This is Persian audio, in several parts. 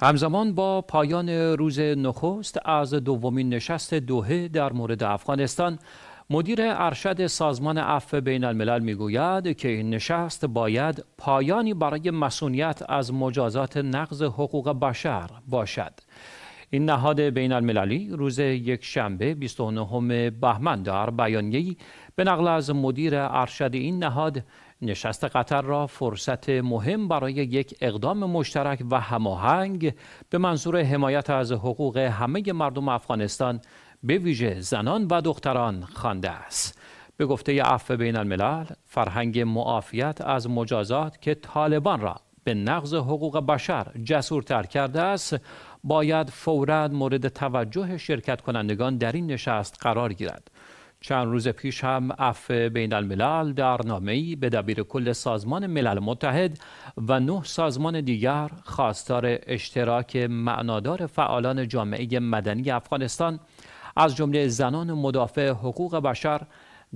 همزمان با پایان روز نخست از دومین نشست دوهه در مورد افغانستان مدیر ارشد سازمان عفو بین الملل میگوید که این نشست باید پایانی برای مسئولیت از مجازات نقض حقوق بشر باشد این نهاد بین المللی روز یک شنبه 29 بهمن در بیانیه‌ای به نقل از مدیر ارشد این نهاد نشست قطر را فرصت مهم برای یک اقدام مشترک و هماهنگ به منظور حمایت از حقوق همه مردم افغانستان به ویژه زنان و دختران خوانده است. به گفته عفو بین الملل فرهنگ معافیت از مجازات که طالبان را به نقض حقوق بشر جسورتر کرده است باید فورا مورد توجه شرکت کنندگان در این نشست قرار گیرد چند روز پیش هم اف بین الملل در ای به دبیر کل سازمان ملل متحد و نه سازمان دیگر خواستار اشتراک معنادار فعالان جامعه مدنی افغانستان از جمله زنان مدافع حقوق بشر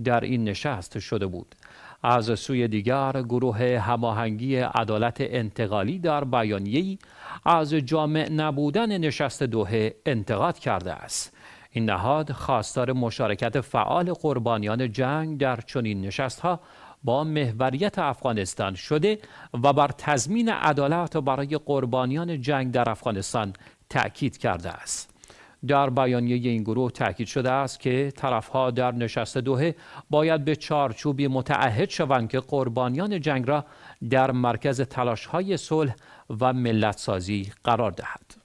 در این نشست شده بود. از سوی دیگر گروه هماهنگی عدالت انتقالی در بیانیه‌ای از جامع نبودن نشست دوه انتقاد کرده است. این نهاد خواستار مشارکت فعال قربانیان جنگ در چنین نشستها با محوریت افغانستان شده و بر تضمین عدالت برای قربانیان جنگ در افغانستان تأکید کرده است. در بیانیه این گروه تاکید شده است که طرفها در نشست دوه باید به چارچوبی متعهد شوند که قربانیان جنگ را در مرکز های صلح و ملتسازی قرار دهد.